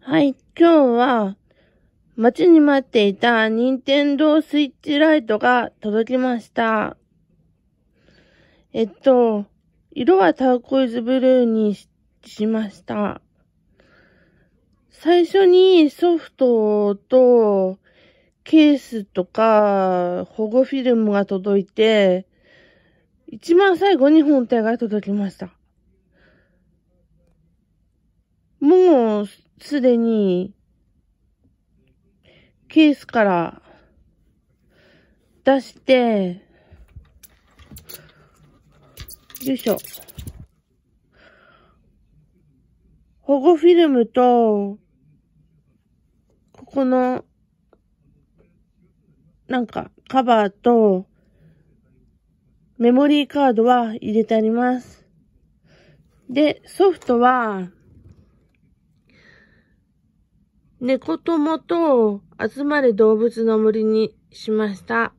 はい、今日は待ちに待っていた任天堂スイッチライトが届きました。えっと、色はターコイズブルーにしました。最初にソフトとケースとか保護フィルムが届いて、一番最後に本体が届きました。もうすでに、ケースから出して、よいしょ。保護フィルムと、ここの、なんか、カバーと、メモリーカードは入れてあります。で、ソフトは、猫友と集まれ動物の森にしました。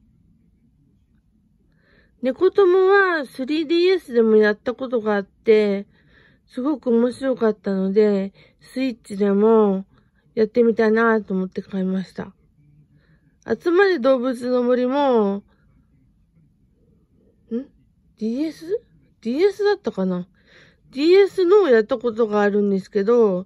猫友は 3DS でもやったことがあって、すごく面白かったので、スイッチでもやってみたいなと思って買いました。集まれ動物の森も、ん ?DS?DS DS だったかな ?DS のをやったことがあるんですけど、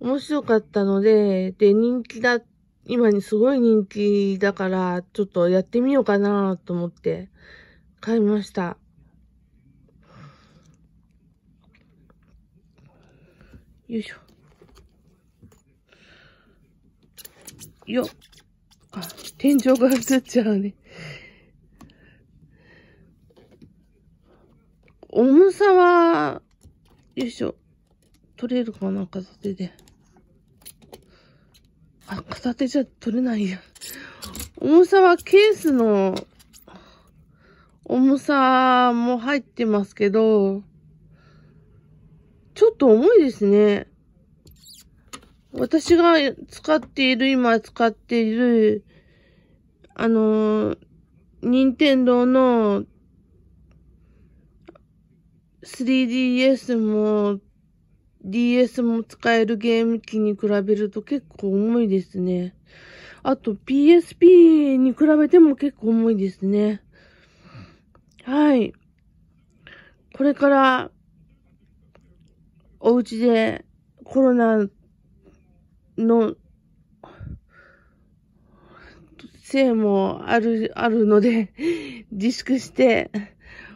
面白かったので、で、人気だ、今にすごい人気だから、ちょっとやってみようかなと思って買いました。よいしょ。よっ。あ、天井が映っちゃうね。重さは、よいしょ。取れるかな片手で。あ、片手じゃ取れないや。重さはケースの重さも入ってますけど、ちょっと重いですね。私が使っている、今使っている、あの、任天堂の 3DS も DS も使えるゲーム機に比べると結構重いですね。あと PSP に比べても結構重いですね。はい。これから、お家でコロナのせいもある、あるので自粛して、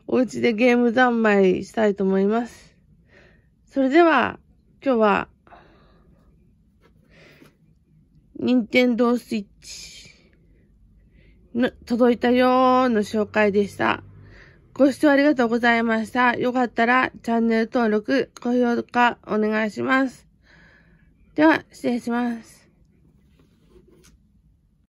お家でゲーム三昧したいと思います。それでは、今日は、任天堂スイッチの届いたよーの紹介でした。ご視聴ありがとうございました。よかったらチャンネル登録、高評価お願いします。では、失礼します。